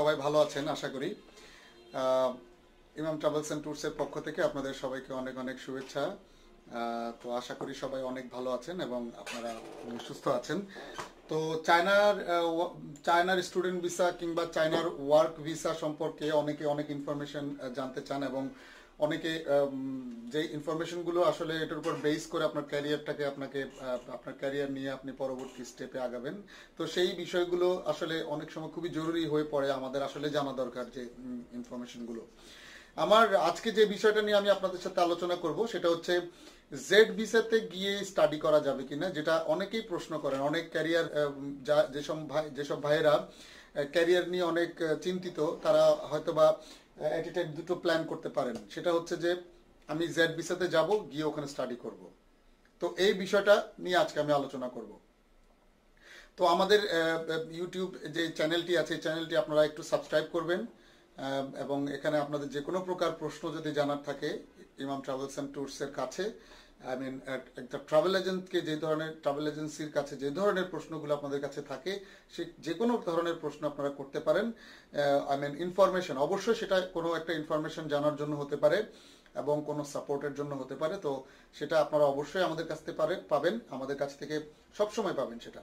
সবাই ভালো আছেন আশা করি ইমাম ট্রাভেলস অ্যান্ড ট্যুরসের পক্ষ থেকে আপনাদের সবাইকে অনেক অনেক শুভেচ্ছা তো আশা করি সবাই অনেক ভালো আছেন এবং আপনারা সুস্থ আছেন তো চায়নার চায়নার স্টুডেন্ট ভিসা কিংবা চায়নার ওয়ার্ক ভিসা সম্পর্কে অনেকে অনেক ইনফরমেশন জানতে চান এবং অনেকে যে ইনফরমেশনগুলো আসলে এটার উপর বেস করে আপনার ক্যারিয়ারটাকে আপনাকে আপনার ক্যারিয়ার নিয়ে আপনি পরবর্তী স্টেপে আগাবেন তো সেই বিষয়গুলো আসলে অনেক সময় খুবই জরুরি হয়ে পড়ে আমাদের আসলে জানা দরকার যে গুলো আমার আজকে যে বিষয়টা নিয়ে আমি আপনাদের সাথে আলোচনা করব সেটা হচ্ছে জেড ভিসাতে গিয়ে স্টাডি করা যাবে কিনা যেটা অনেকেই প্রশ্ন করেন অনেক ক্যারিয়ার যা যেসব ভাই যেসব ভাইয়েরা ক্যারিয়ার নিয়ে অনেক চিন্তিত তারা হয়তোবা অ্যাট এ টাইম দুটো প্ল্যান করতে পারেন সেটা হচ্ছে যে আমি জেড বিসাতে যাব গিয়ে ওখানে স্টাডি করব তো এই বিষয়টা নিয়ে আজকে আমি আলোচনা করব তো আমাদের ইউটিউব যে চ্যানেলটি আছে এই চ্যানেলটি আপনারা একটু সাবস্ক্রাইব করবেন এবং এখানে আপনাদের যে কোনো প্রকার প্রশ্ন যদি জানার থাকে ইমাম ট্রাভেলস অ্যান্ড ট্যুরসের কাছে আই মিন একটা ট্রাভেল এজেন্টকে যে ধরনের ট্রাভেল এজেন্সির কাছে যে ধরনের প্রশ্নগুলো আপনাদের কাছে থাকে সে যে কোনো ধরনের প্রশ্ন আপনারা করতে পারেন আই মিন ইনফরমেশন অবশ্যই সেটা কোনো একটা ইনফরমেশন জানার জন্য হতে পারে এবং কোনো সাপোর্টের জন্য হতে পারে তো সেটা আপনারা অবশ্যই আমাদের কাছ থেকে পারে পাবেন আমাদের কাছ থেকে সবসময় পাবেন সেটা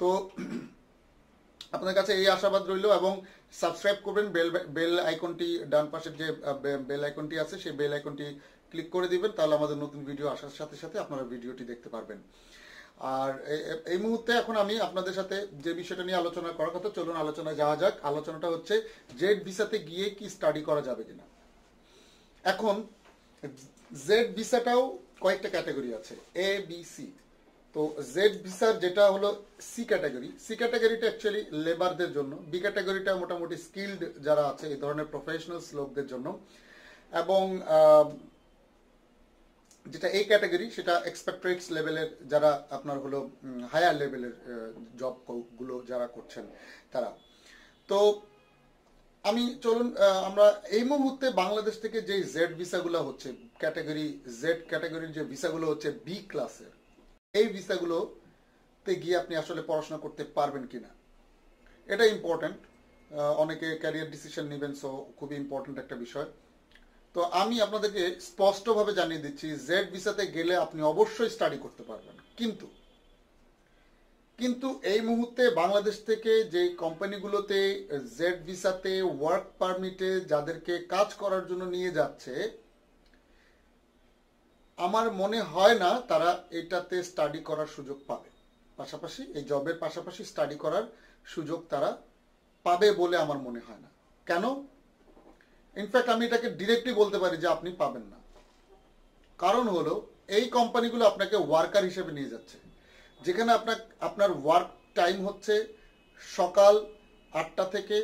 তো আপনার কাছে এই আশাবাদ রইল এবং সাবস্ক্রাইব করবেন বেল বেল আইকনটি ডান পাশের যে বেল আইকনটি আছে সেই বেল আইকনটি ক্লিক করে দিবেন তাহলে আমাদের নতুন ভিডিও আসার সাথে সাথে আপনারা ভিডিওটি দেখতে পারবেন আর এই মুহূর্তে এখন আমি আপনাদের সাথে যে বিষয়টা নিয়ে আলোচনা করার কথা চলুন আলোচনা যাওয়া যাক আলোচনাটা হচ্ছে জেড ভিসাতে গিয়ে কি স্টাডি করা যাবে কিনা এখন জেড ভিসাটাও কয়েকটা ক্যাটাগরি আছে A B C to Z ভিসার যেটা হলো সি ক্যাটাগরি সি ক্যাটাগরিটা অ্যাকচুয়ালি লেবারদের জন্য বি ক্যাটাগরিটা মোটামুটি স্কিল্ড যারা আছে এই ধরনের প্রফেশনালস লোকদের জন্য এবং যেটা এই ক্যাটাগরি সেটা এক্সপেক্টরেটস লেভেলের যারা আপনার হলো হায়ার লেভেলের জব গুলো যারা করছেন তারা তো আমি চলুন আমরা এই মুহূর্তে বাংলাদেশ থেকে যে জেড ভিসাগুলো হচ্ছে ক্যাটাগরি জেড ক্যাটাগরির যে ভিসাগুলো হচ্ছে বি ক্লাসের এই ভিসাগুলোতে গিয়ে আপনি আসলে পড়াশোনা করতে পারবেন কিনা এটা ইম্পর্টেন্ট অনেকে ক্যারিয়ার ডিসিশন নেবেন সো খুবই ইম্পর্টেন্ট একটা বিষয় তো আমি আপনাদেরকে স্পষ্টভাবে জানিয়ে দিচ্ছি জেড ভিসাতে গেলে আপনি অবশ্যই স্টাডি করতে পারবেন কিন্তু কিন্তু এই মুহূর্তে বাংলাদেশ থেকে যে কোম্পানিগুলোতে জেড ভিসাতে ওয়ার্ক পারমিটে যাদেরকে কাজ করার জন্য নিয়ে যাচ্ছে আমার মনে হয় না তারা এটাতে স্টাডি করার সুযোগ পাবে পাশাপাশি এই জবের পাশাপাশি স্টাডি করার সুযোগ তারা পাবে বলে আমার মনে হয় না কেন ইনফ্যাক্ট আমি এটাকে ডিরেক্টলি বলতে পারি যে আপনি পাবেন না কারণ হলো এই কোম্পানিগুলো আপনাকে ওয়ার্কার হিসেবে নিয়ে যাচ্ছে যেখানে আপনার আপনার ওয়ার্ক টাইম হচ্ছে সকাল আটটা থেকে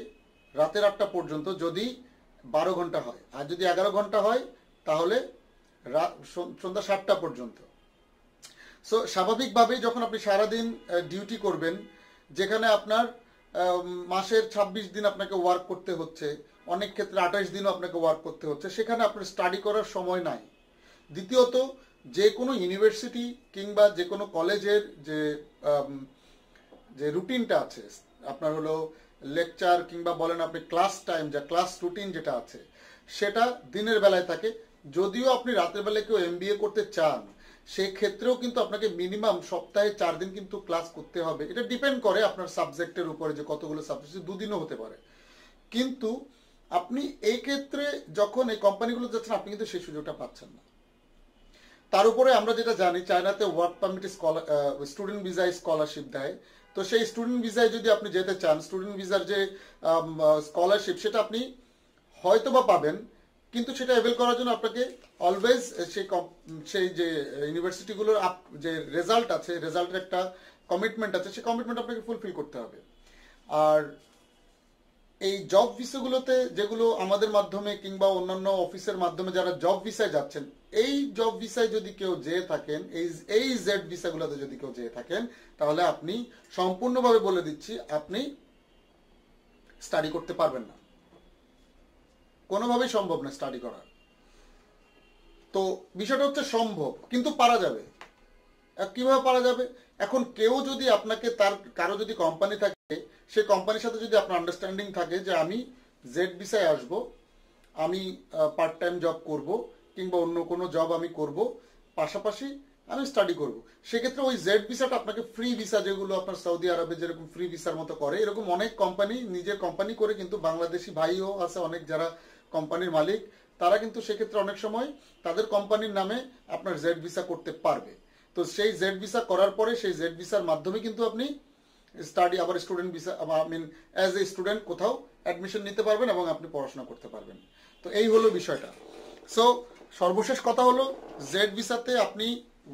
রাতের আটটা পর্যন্ত যদি বারো ঘন্টা হয় আর যদি এগারো ঘন্টা হয় তাহলে সন্ধ্যা সাতটা পর্যন্ত সো স্বাভাবিকভাবেই যখন আপনি সারাদিন ডিউটি করবেন যেখানে আপনার মাসের ২৬ দিন আপনাকে ওয়ার্ক করতে হচ্ছে অনেক ক্ষেত্রে আঠাশ দিনও আপনাকে ওয়ার্ক করতে হচ্ছে সেখানে আপনার স্টাডি করার সময় নাই দ্বিতীয়ত যে কোনো ইউনিভার্সিটি কিংবা যে কোনো কলেজের যে যে রুটিনটা আছে আপনার হলো লেকচার কিংবা বলেন আপনি ক্লাস টাইম যা ক্লাস রুটিন যেটা আছে সেটা দিনের বেলায় থাকে যদিও আপনি রাতের বেলায় কেউ এম করতে চান সেই ক্ষেত্রেও কিন্তু আপনাকে মিনিমাম সপ্তাহে চার দিন কিন্তু ক্লাস করতে হবে এটা ডিপেন্ড করে আপনার সাবজেক্টের উপরে যে কতগুলো সাবজেক্ট দুদিনও হতে পারে কিন্তু আপনি এই ক্ষেত্রে যখন এই কোম্পানিগুলো যাচ্ছেন আপনি কিন্তু সেই সুযোগটা পাচ্ছেন না তার উপরে আমরা যেটা জানি চায়নাতে ওয়ার্ক পারমিট স্টুডেন্ট ভিসায় স্কলারশিপ দেয় তো সেই স্টুডেন্ট ভিসায় যদি আপনি যেতে চান স্টুডেন্ট ভিসার যে স্কলারশিপ সেটা আপনি হয়তো বা পাবেন কিন্তু সেটা অ্যাভেল করার জন্য আপনাকে অলওয়েজ সেই সেই যে ইউনিভার্সিটিগুলোর আপ যে রেজাল্ট আছে রেজাল্টের একটা কমিটমেন্ট আছে সেই কমিটমেন্ট আপনাকে ফুলফিল করতে হবে আর এই জব ভিসাগুলোতে যেগুলো আমাদের মাধ্যমে কিংবা অন্যান্য অফিসের মাধ্যমে যারা জব ভিসায় যাচ্ছেন এই জব ভিসায় যদি কেউ যেয়ে থাকেন এই এই জেড ভিসাগুলোতে যদি কেউ যেয়ে থাকেন তাহলে আপনি সম্পূর্ণভাবে বলে দিচ্ছি আপনি স্টাডি করতে পারবেন না কোনোভাবেই সম্ভব না স্টাডি করা তো বিষয়টা হচ্ছে সম্ভব কিন্তু পারা যাবে কিভাবে পারা যাবে এখন কেউ যদি আপনাকে তার কারো যদি কোম্পানি থাকে সে কোম্পানির সাথে যদি আপনার আন্ডারস্ট্যান্ডিং থাকে যে আমি জেড ভিসায় আসব আমি পার্ট টাইম জব করব কিংবা অন্য কোনো জব আমি করব পাশাপাশি আমি স্টাডি করব সেক্ষেত্রে ওই জেড ভিসাটা আপনাকে ফ্রি ভিসা যেগুলো আপনার সৌদি আরবে যেরকম ফ্রি ভিসার মতো করে এরকম অনেক কোম্পানি নিজের কোম্পানি করে কিন্তু বাংলাদেশি ভাইও আছে অনেক যারা কোম্পানির মালিক তারা কিন্তু সেক্ষেত্রে অনেক সময় তাদের কোম্পানির নামে আপনার জেড ভিসা করতে পারবে তো সেই জেড ভিসা করার পরে সেই জেড ভিসার মাধ্যমে কিন্তু আপনি স্টাডি আবার student visa I mean as a student কোথাও অ্যাডমিশন নিতে পারবেন এবং আপনি পড়াশোনা করতে পারবেন তো এই হলো বিষয়টা সো সর্বশেষ কথা হলো জেড ভিসাতে আপনি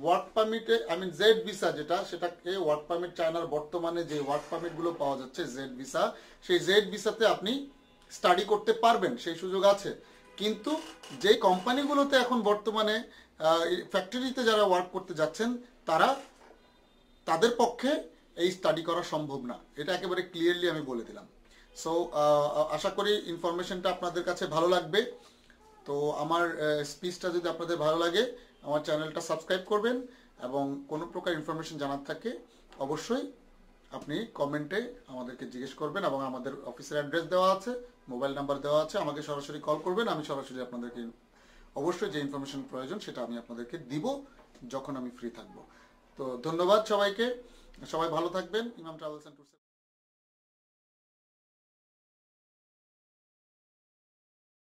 ওয়ার্ক পারমিটে আই মিন জেড ভিসা যেটা সেটাকে ওয়ার্ক পারমিট চায়নার বর্তমানে যে ওয়ার্ক পারমিটগুলো পাওয়া যাচ্ছে জেড ভিসা সেই জেড ভিসাতে আপনি স্টাডি করতে পারবেন সেই সুযোগ আছে কিন্তু যে কোম্পানিগুলোতে এখন বর্তমানে ফ্যাক্টরিতে যারা ওয়ার্ক করতে যাচ্ছেন তারা তাদের পক্ষে এই স্টাডি করা সম্ভব না এটা একেবারে ক্লিয়ারলি আমি বলে দিলাম সো আশা করি ইনফরমেশনটা আপনাদের কাছে ভালো লাগবে তো আমার স্পিচটা যদি আপনাদের ভালো লাগে আমার চ্যানেলটা সাবস্ক্রাইব করবেন এবং কোনো প্রকার ইনফরমেশন জানার থাকে অবশ্যই আপনি কমেন্টে আমাদেরকে জিজ্ঞেস করবেন এবং আমাদের অফিসের অ্যাড্রেস দেওয়া আছে মোবাইল নাম্বার দেওয়া আছে আমাকে সরাসরি কল করবেন আমি সরাসরি আপনাদেরকে অবশ্যই যে ইনফরমেশন প্রয়োজন সেটা আমি আপনাদেরকে দিব যখন আমি ফ্রি থাকব তো ধন্যবাদ সবাইকে সবাই ভালো থাকবেন ইমাম ট্রাভেলস অ্যান্ড ট্যুরস